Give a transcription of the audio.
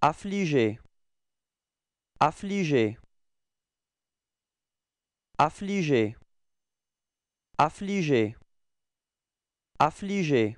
affligé affligé affligé affligé affligé